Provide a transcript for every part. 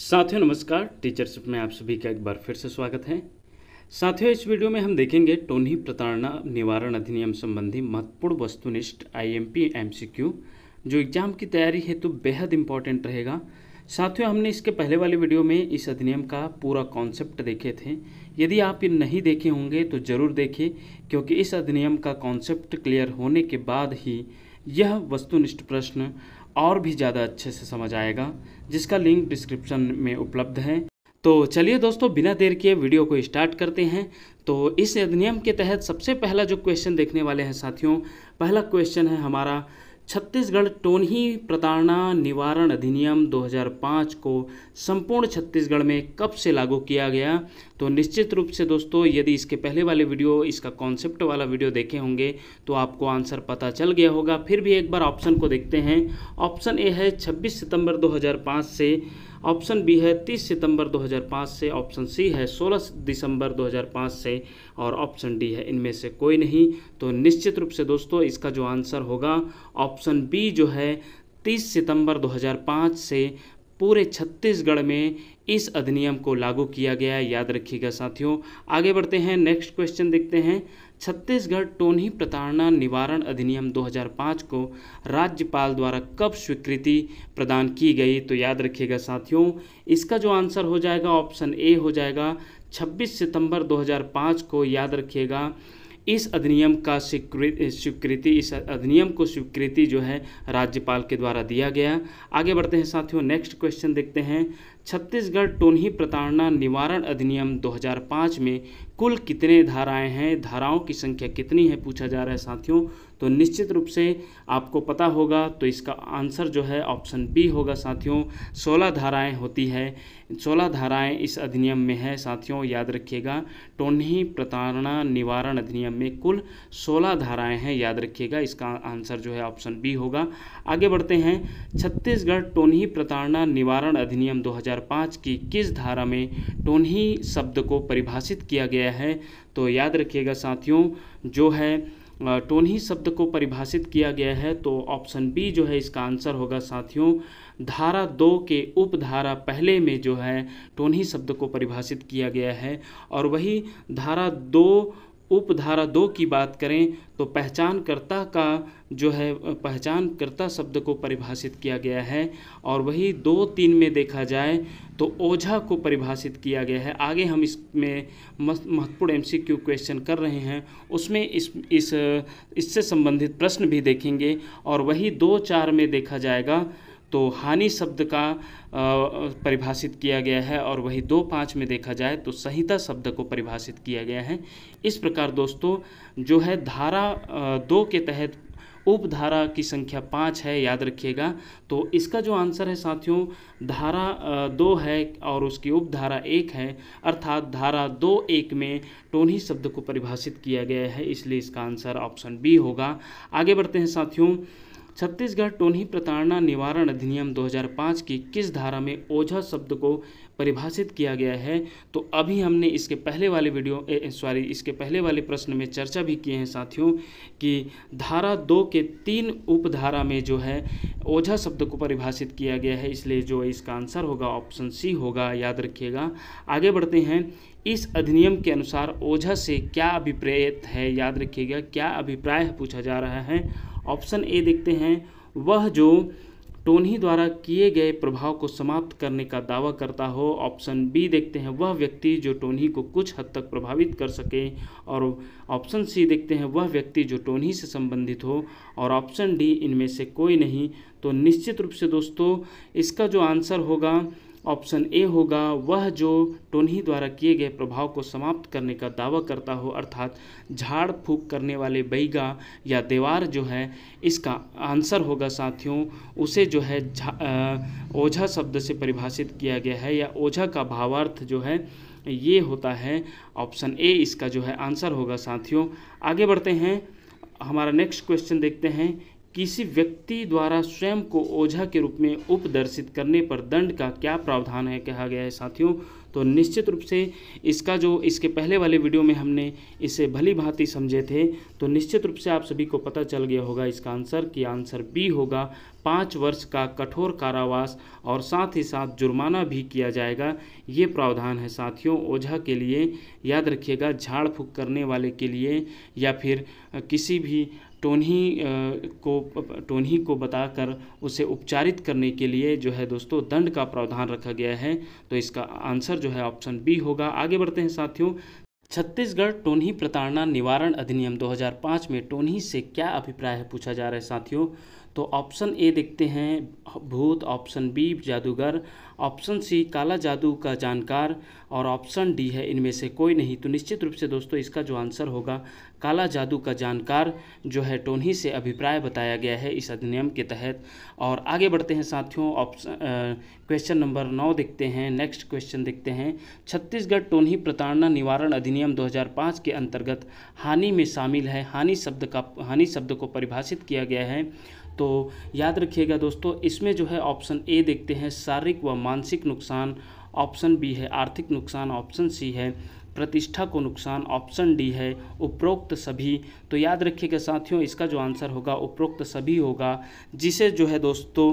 साथियों नमस्कार टीचरशिप में आप सभी का एक बार फिर से स्वागत है साथियों इस वीडियो में हम देखेंगे टोनी प्रताड़ना निवारण अधिनियम संबंधी महत्वपूर्ण वस्तुनिष्ठ आईएमपी एमसीक्यू जो एग्जाम की तैयारी हेतु तो बेहद इंपॉर्टेंट रहेगा साथियों हमने इसके पहले वाले वीडियो में इस अधिनियम का पूरा कॉन्सेप्ट देखे थे यदि आप ये नहीं देखे होंगे तो ज़रूर देखें क्योंकि इस अधिनियम का कॉन्सेप्ट क्लियर होने के बाद ही यह वस्तुनिष्ठ प्रश्न और भी ज़्यादा अच्छे से समझ आएगा जिसका लिंक डिस्क्रिप्शन में उपलब्ध है तो चलिए दोस्तों बिना देर किए वीडियो को स्टार्ट करते हैं तो इस अधिनियम के तहत सबसे पहला जो क्वेश्चन देखने वाले हैं साथियों पहला क्वेश्चन है हमारा छत्तीसगढ़ टोनही प्रताड़ना निवारण अधिनियम 2005 को संपूर्ण छत्तीसगढ़ में कब से लागू किया गया तो निश्चित रूप से दोस्तों यदि इसके पहले वाले वीडियो इसका कॉन्सेप्ट वाला वीडियो देखे होंगे तो आपको आंसर पता चल गया होगा फिर भी एक बार ऑप्शन को देखते हैं ऑप्शन ए है छब्बीस सितंबर 2005 से ऑप्शन बी है 30 सितंबर 2005 से ऑप्शन सी है 16 दिसंबर 2005 से और ऑप्शन डी है इनमें से कोई नहीं तो निश्चित रूप से दोस्तों इसका जो आंसर होगा ऑप्शन बी जो है 30 सितंबर 2005 से पूरे छत्तीसगढ़ में इस अधिनियम को लागू किया गया है याद रखिएगा साथियों आगे बढ़ते हैं नेक्स्ट क्वेश्चन देखते हैं छत्तीसगढ़ टोनी प्रताड़ना निवारण अधिनियम 2005 को राज्यपाल द्वारा कब स्वीकृति प्रदान की गई तो याद रखिएगा साथियों इसका जो आंसर हो जाएगा ऑप्शन ए हो जाएगा 26 सितंबर 2005 को याद रखिएगा इस अधिनियम का स्वीकृति स्वीकृति इस अधिनियम को स्वीकृति जो है राज्यपाल के द्वारा दिया गया आगे बढ़ते हैं साथियों नेक्स्ट क्वेश्चन देखते हैं छत्तीसगढ़ टोनही प्रताड़ना निवारण अधिनियम 2005 में कुल कितने धाराएं हैं धाराओं की संख्या कितनी है पूछा जा रहा है साथियों तो निश्चित रूप से आपको पता होगा तो इसका आंसर जो है ऑप्शन बी होगा साथियों 16 धाराएं होती है 16 धाराएं इस अधिनियम में है साथियों याद रखिएगा टोन्ही प्रताड़ना निवारण अधिनियम में कुल 16 धाराएं हैं याद रखिएगा इसका आंसर जो है ऑप्शन बी होगा आगे बढ़ते हैं छत्तीसगढ़ टोन्ही प्रताड़ना निवारण अधिनियम दो की किस धारा में टोन्ही शब्द को परिभाषित किया गया गया है तो याद रखिएगा साथियों जो है टोनी शब्द को परिभाषित किया गया है तो ऑप्शन बी जो है इसका आंसर होगा साथियों धारा दो के उपधारा पहले में जो है टोनी शब्द को परिभाषित किया गया है और वही धारा दो उपधारा दो की बात करें तो पहचानकर्ता का जो है पहचानकर्ता शब्द को परिभाषित किया गया है और वही दो तीन में देखा जाए तो ओझा को परिभाषित किया गया है आगे हम इसमें महत्वपूर्ण एमसीक्यू क्वेश्चन कर रहे हैं उसमें इस इस इससे संबंधित प्रश्न भी देखेंगे और वही दो चार में देखा जाएगा तो हानि शब्द का परिभाषित किया गया है और वही दो पाँच में देखा जाए तो संहिता शब्द को परिभाषित किया गया है इस प्रकार दोस्तों जो है धारा दो के तहत उपधारा की संख्या पाँच है याद रखिएगा तो इसका जो आंसर है साथियों धारा दो है और उसकी उपधारा एक है अर्थात धारा दो एक में टोनी शब्द को परिभाषित किया गया है इसलिए इसका आंसर ऑप्शन बी होगा आगे बढ़ते हैं साथियों छत्तीसगढ़ टोन्ही प्रताड़ना निवारण अधिनियम 2005 की किस धारा में ओझा शब्द को परिभाषित किया गया है तो अभी हमने इसके पहले वाले वीडियो सॉरी इसके पहले वाले प्रश्न में चर्चा भी किए हैं साथियों कि धारा दो के तीन उपधारा में जो है ओझा शब्द को परिभाषित किया गया है इसलिए जो इसका आंसर होगा ऑप्शन सी होगा याद रखिएगा आगे बढ़ते हैं इस अधिनियम के अनुसार ओझा से क्या अभिप्रेत है याद रखिएगा क्या अभिप्राय पूछा जा रहा है ऑप्शन ए देखते हैं वह जो टोन्ही द्वारा किए गए प्रभाव को समाप्त करने का दावा करता हो ऑप्शन बी देखते हैं वह व्यक्ति जो टोनी को कुछ हद तक प्रभावित कर सके और ऑप्शन सी देखते हैं वह व्यक्ति जो टोनी से संबंधित हो और ऑप्शन डी इनमें से कोई नहीं तो निश्चित रूप से दोस्तों इसका जो आंसर होगा ऑप्शन ए होगा वह जो टोन्ही द्वारा किए गए प्रभाव को समाप्त करने का दावा करता हो अर्थात झाड़ फूक करने वाले बैगा या देवार जो है इसका आंसर होगा साथियों उसे जो है ओझा शब्द से परिभाषित किया गया है या ओझा का भावार्थ जो है ये होता है ऑप्शन ए इसका जो है आंसर होगा साथियों आगे बढ़ते हैं हमारा नेक्स्ट क्वेश्चन देखते हैं किसी व्यक्ति द्वारा स्वयं को ओझा के रूप में उपदर्शित करने पर दंड का क्या प्रावधान है कहा गया है साथियों तो निश्चित रूप से इसका जो इसके पहले वाले वीडियो में हमने इसे भली भांति समझे थे तो निश्चित रूप से आप सभी को पता चल गया होगा इसका आंसर कि आंसर बी होगा पाँच वर्ष का कठोर कारावास और साथ ही साथ जुर्माना भी किया जाएगा ये प्रावधान है साथियों ओझा के लिए याद रखिएगा झाड़ फूक करने वाले के लिए या फिर किसी भी टोनी को टोनी को बताकर उसे उपचारित करने के लिए जो है दोस्तों दंड का प्रावधान रखा गया है तो इसका आंसर जो है ऑप्शन बी होगा आगे बढ़ते हैं साथियों छत्तीसगढ़ टोनी प्रताड़ना निवारण अधिनियम 2005 में टोनी से क्या अभिप्राय है पूछा जा रहा है साथियों तो ऑप्शन ए देखते हैं भूत ऑप्शन बी जादूगर ऑप्शन सी काला जादू का जानकार और ऑप्शन डी है इनमें से कोई नहीं तो निश्चित रूप से दोस्तों इसका जो आंसर होगा काला जादू का जानकार जो है टोनी से अभिप्राय बताया गया है इस अधिनियम के तहत और आगे बढ़ते हैं साथियों ऑप्शन क्वेश्चन नंबर नौ देखते हैं नेक्स्ट क्वेश्चन देखते हैं छत्तीसगढ़ टोनी प्रताड़ना निवारण अधिनियम 2005 के अंतर्गत हानि में शामिल है हानि शब्द का हानि शब्द को परिभाषित किया गया है तो याद रखिएगा दोस्तों इसमें जो है ऑप्शन ए देखते हैं शारीरिक व मानसिक नुकसान ऑप्शन बी है आर्थिक नुकसान ऑप्शन सी है प्रतिष्ठा को नुकसान ऑप्शन डी है उपरोक्त सभी तो याद रखिएगा साथियों इसका जो आंसर होगा उपरोक्त सभी होगा जिसे जो है दोस्तों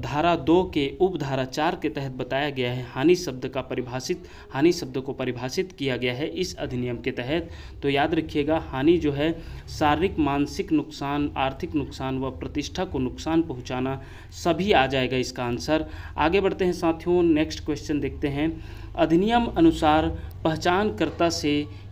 धारा दो के उपधारा चार के तहत बताया गया है हानि शब्द का परिभाषित हानि शब्द को परिभाषित किया गया है इस अधिनियम के तहत तो याद रखिएगा हानि जो है शारीरिक मानसिक नुकसान आर्थिक नुकसान व प्रतिष्ठा को नुकसान पहुँचाना सभी आ जाएगा इसका आंसर आगे बढ़ते हैं साथियों नेक्स्ट क्वेश्चन देखते हैं अधिनियम अनुसार पहचानकर्ता से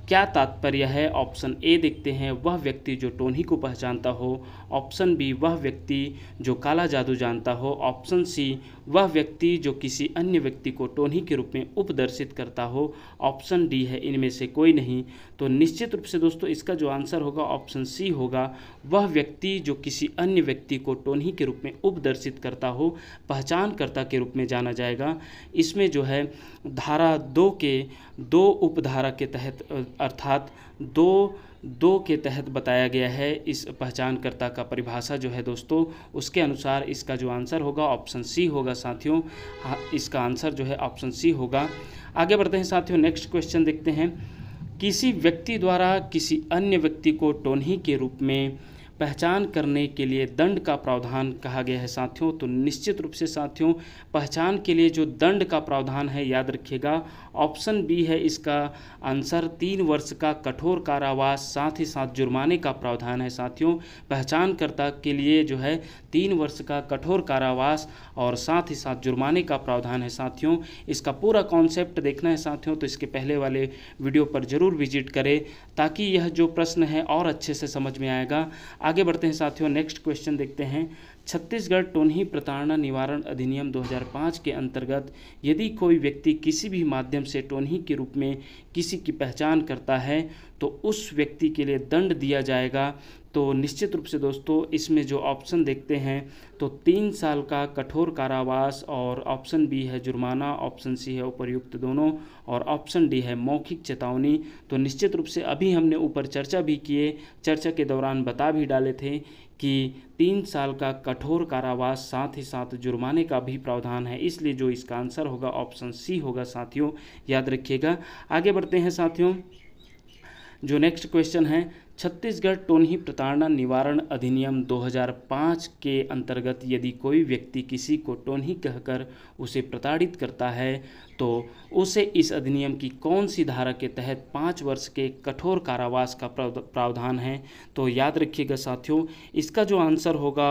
क्या तात्पर्य है ऑप्शन ए देखते हैं वह व्यक्ति जो टोनी को पहचानता हो ऑप्शन बी वह व्यक्ति जो काला जादू जानता हो ऑप्शन सी वह व्यक्ति जो किसी अन्य व्यक्ति को टोनी के रूप में उपदर्शित करता हो ऑप्शन डी है इनमें से कोई नहीं तो निश्चित रूप से दोस्तों इसका जो आंसर होगा ऑप्शन सी होगा वह व्यक्ति जो किसी अन्य व्यक्ति को टोनी के रूप में उपदर्शित करता हो पहचानकर्ता के रूप में जाना जाएगा इसमें जो है धारा दो के दो उपधारा के तहत अर्थात दो दो के तहत बताया गया है इस पहचानकर्ता का परिभाषा जो है दोस्तों उसके अनुसार इसका जो आंसर होगा ऑप्शन सी होगा साथियों हाँ, इसका आंसर जो है ऑप्शन सी होगा आगे बढ़ते हैं साथियों नेक्स्ट क्वेश्चन देखते हैं किसी व्यक्ति द्वारा किसी अन्य व्यक्ति को टोनही के रूप में पहचान करने के लिए दंड का प्रावधान कहा गया है साथियों तो निश्चित रूप से साथियों पहचान के लिए जो दंड का प्रावधान है याद रखिएगा ऑप्शन बी है इसका आंसर तीन वर्ष का कठोर कारावास साथ ही साथ जुर्माने का प्रावधान है साथियों पहचानकर्ता के लिए जो है तीन वर्ष का कठोर कारावास और साथ ही साथ जुर्माने का प्रावधान है साथियों इसका पूरा कॉन्सेप्ट देखना है साथियों तो इसके पहले वाले वीडियो पर ज़रूर विजिट करें ताकि यह जो प्रश्न है और अच्छे से समझ में आएगा आगे बढ़ते हैं साथियों नेक्स्ट क्वेश्चन देखते हैं छत्तीसगढ़ टोनही प्रताड़ना निवारण अधिनियम 2005 के अंतर्गत यदि कोई व्यक्ति किसी भी माध्यम से टोनही के रूप में किसी की पहचान करता है तो उस व्यक्ति के लिए दंड दिया जाएगा तो निश्चित रूप से दोस्तों इसमें जो ऑप्शन देखते हैं तो तीन साल का कठोर कारावास और ऑप्शन बी है जुर्माना ऑप्शन सी है उपरयुक्त दोनों और ऑप्शन डी है मौखिक चेतावनी तो निश्चित रूप से अभी हमने ऊपर चर्चा भी किए चर्चा के दौरान बता भी डाले थे कि तीन साल का कठोर कारावास साथ ही साथ जुर्माने का भी प्रावधान है इसलिए जो इसका आंसर होगा ऑप्शन सी होगा साथियों याद रखिएगा आगे बढ़ते हैं साथियों जो नेक्स्ट क्वेश्चन है छत्तीसगढ़ टोनही प्रताड़ना निवारण अधिनियम 2005 के अंतर्गत यदि कोई व्यक्ति किसी को टोनही कहकर उसे प्रताड़ित करता है तो उसे इस अधिनियम की कौन सी धारा के तहत पाँच वर्ष के कठोर कारावास का प्रावधान है तो याद रखिएगा साथियों इसका जो आंसर होगा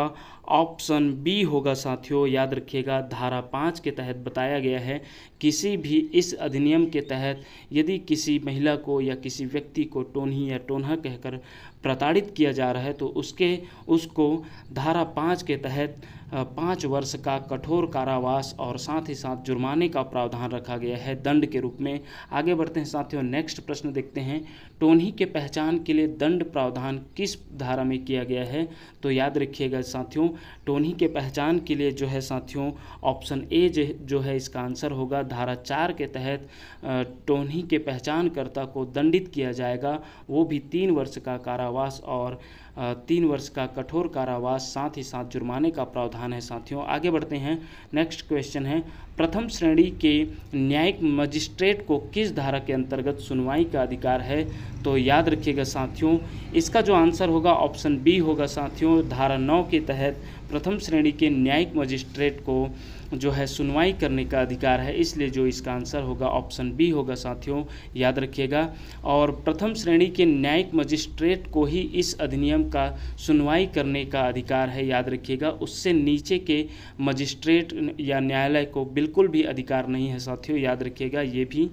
ऑप्शन बी होगा साथियों याद रखिएगा धारा पाँच के तहत बताया गया है किसी भी इस अधिनियम के तहत यदि किसी महिला को या किसी व्यक्ति को टोनही या टोनहा कहकर प्रताड़ित किया जा रहा है तो उसके उसको धारा पाँच के तहत पाँच वर्ष का कठोर कारावास और साथ ही साथ जुर्माने का प्रावधान रखा गया है दंड के रूप में आगे बढ़ते हैं साथियों नेक्स्ट प्रश्न देखते हैं टोनही के पहचान के लिए दंड प्रावधान किस धारा में किया गया है तो याद रखिएगा साथियों टोनही के पहचान के लिए जो है साथियों ऑप्शन ए जो है इसका आंसर होगा धारा चार के तहत टोनी के पहचानकर्ता को दंडित किया जाएगा वो भी तीन वर्ष का कारावास और तीन वर्ष का कठोर कारावास साथ ही साथ जुर्माने का प्रावधान है साथियों आगे बढ़ते हैं नेक्स्ट क्वेश्चन है प्रथम श्रेणी के न्यायिक मजिस्ट्रेट को किस धारा के अंतर्गत सुनवाई का अधिकार है तो याद रखिएगा साथियों इसका जो आंसर होगा ऑप्शन बी होगा साथियों धारा नौ के तहत प्रथम श्रेणी के न्यायिक मजिस्ट्रेट को जो है सुनवाई करने का अधिकार है इसलिए जो इसका आंसर होगा ऑप्शन बी होगा साथियों याद रखिएगा और प्रथम श्रेणी के न्यायिक मजिस्ट्रेट को ही इस अधिनियम का सुनवाई करने का अधिकार है याद रखिएगा उससे नीचे के मजिस्ट्रेट या न्यायालय को बिल्कुल भी अधिकार नहीं है साथियों याद रखिएगा ये भी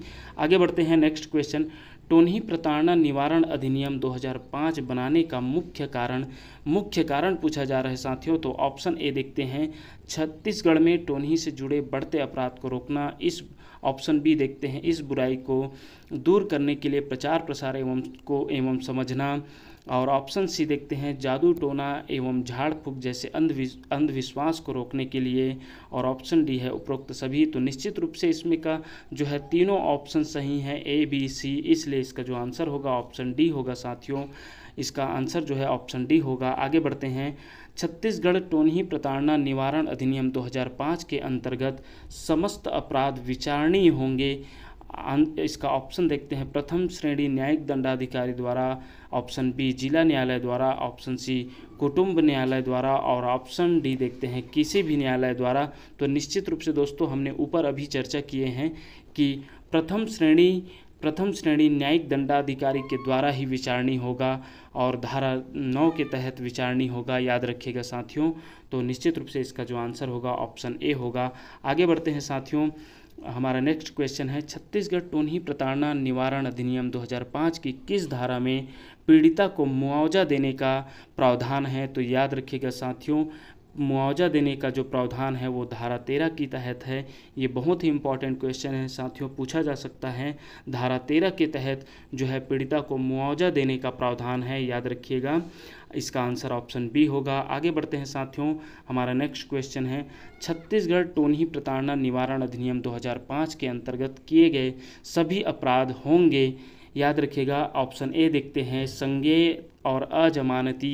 आगे बढ़ते हैं नेक्स्ट क्वेश्चन टोन्ही प्रताड़ना निवारण अधिनियम 2005 बनाने का मुख्य कारण मुख्य कारण पूछा जा रहा है साथियों तो ऑप्शन ए देखते हैं छत्तीसगढ़ में टोनही से जुड़े बढ़ते अपराध को रोकना इस ऑप्शन बी देखते हैं इस बुराई को दूर करने के लिए प्रचार प्रसार एवं को एवं समझना और ऑप्शन सी देखते हैं जादू टोना एवं झाड़ फूक जैसे अंधविश अंधविश्वास को रोकने के लिए और ऑप्शन डी है उपरोक्त सभी तो निश्चित रूप से इसमें का जो है तीनों ऑप्शन सही हैं ए बी सी इसलिए इसका जो आंसर होगा ऑप्शन डी होगा साथियों इसका आंसर जो है ऑप्शन डी होगा आगे बढ़ते हैं छत्तीसगढ़ टोनही प्रताड़ना निवारण अधिनियम 2005 के अंतर्गत समस्त अपराध विचारणीय होंगे इसका ऑप्शन देखते हैं प्रथम श्रेणी न्यायिक दंडाधिकारी द्वारा ऑप्शन बी जिला न्यायालय द्वारा ऑप्शन सी कुटुंब न्यायालय द्वारा और ऑप्शन डी देखते हैं किसी भी न्यायालय द्वारा तो निश्चित रूप से दोस्तों हमने ऊपर अभी चर्चा किए हैं कि प्रथम श्रेणी प्रथम श्रेणी न्यायिक दंडाधिकारी के द्वारा ही विचारणी होगा और धारा नौ के तहत विचारणी होगा याद रखिएगा साथियों तो निश्चित रूप से इसका जो आंसर होगा ऑप्शन ए होगा आगे बढ़ते हैं साथियों हमारा नेक्स्ट क्वेश्चन है छत्तीसगढ़ टोनही प्रताड़ना निवारण अधिनियम 2005 की किस धारा में पीड़िता को मुआवजा देने का प्रावधान है तो याद रखिएगा साथियों मुआवजा देने का जो प्रावधान है वो धारा तेरह के तहत है ये बहुत ही इंपॉर्टेंट क्वेश्चन है साथियों पूछा जा सकता है धारा तेरह के तहत जो है पीड़िता को मुआवजा देने का प्रावधान है याद रखिएगा इसका आंसर ऑप्शन बी होगा आगे बढ़ते हैं साथियों हमारा नेक्स्ट क्वेश्चन है छत्तीसगढ़ टोनी प्रताड़ना निवारण अधिनियम 2005 के अंतर्गत किए गए सभी अपराध होंगे याद रखिएगा ऑप्शन ए देखते हैं संगे और अजमानती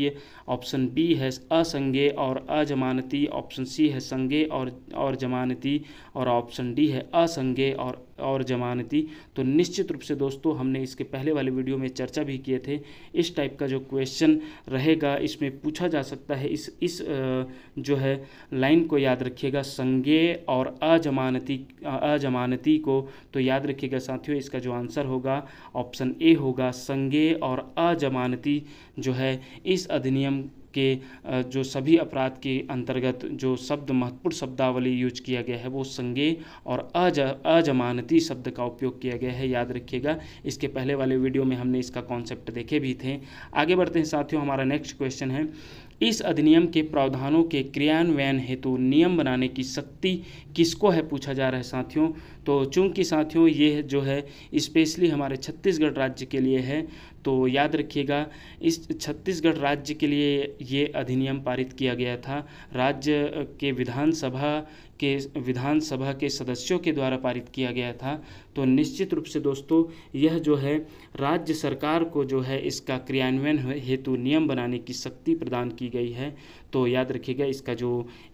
ऑप्शन बी है असंगे और अजमानती ऑप्शन सी है संगे और और जमानती और ऑप्शन डी है असंगे और और जमानती तो निश्चित रूप से दोस्तों हमने इसके पहले वाले वीडियो में चर्चा भी किए थे इस टाइप का जो क्वेश्चन रहेगा इसमें पूछा जा सकता है इस इस जो है लाइन को याद रखिएगा संगे और अजमानती अजमानती को तो याद रखिएगा साथियों इसका जो आंसर होगा ऑप्शन ए होगा संगे और अजमानती जो है इस अधिनियम के जो सभी अपराध के अंतर्गत जो शब्द महत्वपूर्ण शब्दावली यूज किया गया है वो संज्ञेय और अज अजमानती शब्द का उपयोग किया गया है याद रखिएगा इसके पहले वाले वीडियो में हमने इसका कॉन्सेप्ट देखे भी थे आगे बढ़ते हैं साथियों हमारा नेक्स्ट क्वेश्चन है इस अधिनियम के प्रावधानों के क्रियान्वयन हेतु नियम बनाने की शक्ति किसको है पूछा जा रहा है साथियों तो चूंकि साथियों ये जो है स्पेशली हमारे छत्तीसगढ़ राज्य के लिए है तो याद रखिएगा इस छत्तीसगढ़ राज्य के लिए ये अधिनियम पारित किया गया था राज्य के विधानसभा के विधानसभा के सदस्यों के द्वारा पारित किया गया था तो निश्चित रूप से दोस्तों यह जो है राज्य सरकार को जो है इसका क्रियान्वयन हेतु नियम बनाने की शक्ति प्रदान की गई है तो याद रखिएगा इसका जो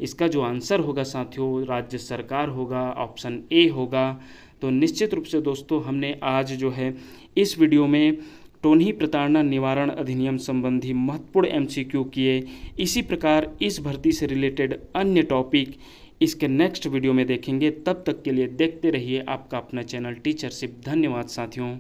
इसका जो आंसर होगा साथियों राज्य सरकार होगा ऑप्शन ए होगा तो निश्चित रूप से दोस्तों हमने आज जो है इस वीडियो में टोनी प्रताड़ना निवारण अधिनियम संबंधी महत्वपूर्ण एमसीक्यू किए इसी प्रकार इस भर्ती से रिलेटेड अन्य टॉपिक इसके नेक्स्ट वीडियो में देखेंगे तब तक के लिए देखते रहिए आपका अपना चैनल टीचरशिप धन्यवाद साथियों